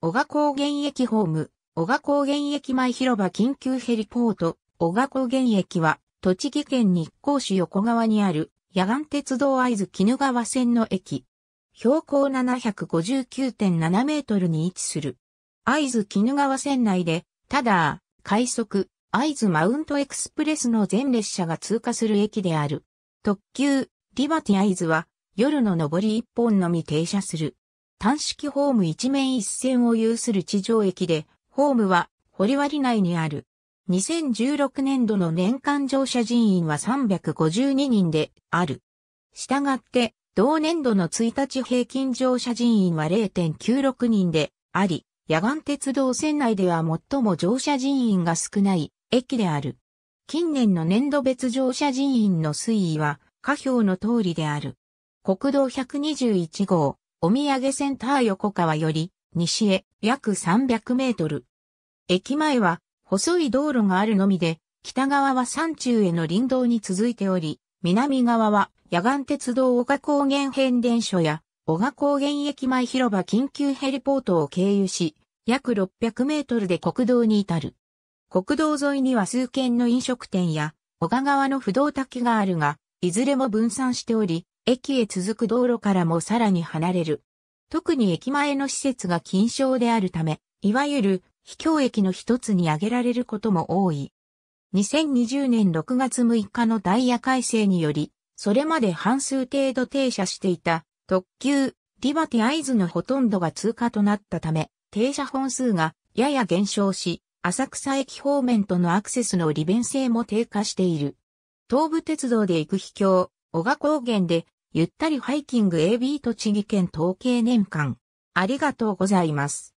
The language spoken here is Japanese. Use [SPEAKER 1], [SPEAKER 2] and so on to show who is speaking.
[SPEAKER 1] 小賀高原駅ホーム、小賀高原駅前広場緊急ヘリポート、小賀高原駅は、栃木県日光市横川にある、野岸鉄道合津絹川線の駅。標高759.7メートルに位置する。合津絹川線内で、ただ、快速、合津マウントエクスプレスの全列車が通過する駅である。特急、リバティ合津は、夜の上り一本のみ停車する。単式ホーム一面一線を有する地上駅で、ホームは堀割内にある。2016年度の年間乗車人員は352人である。したがって、同年度の1日平均乗車人員は0.96人であり、野岸鉄道線内では最も乗車人員が少ない駅である。近年の年度別乗車人員の推移は下表の通りである。国道121号、お土産センター横川より西へ約300メートル。駅前は細い道路があるのみで、北側は山中への林道に続いており、南側は野岸鉄道小賀高原変電所や小賀高原駅前広場緊急ヘリポートを経由し、約600メートルで国道に至る。国道沿いには数軒の飲食店や小賀川の不動滝があるが、いずれも分散しており、駅へ続く道路からもさらに離れる。特に駅前の施設が禁傷であるため、いわゆる秘境駅の一つに挙げられることも多い。2020年6月6日のダイヤ改正により、それまで半数程度停車していた特急、リバティアイズのほとんどが通過となったため、停車本数がやや減少し、浅草駅方面とのアクセスの利便性も低下している。東武鉄道で行く秘境、小賀高原でゆったりハイキング AB 栃木県統計年間。ありがとうございます。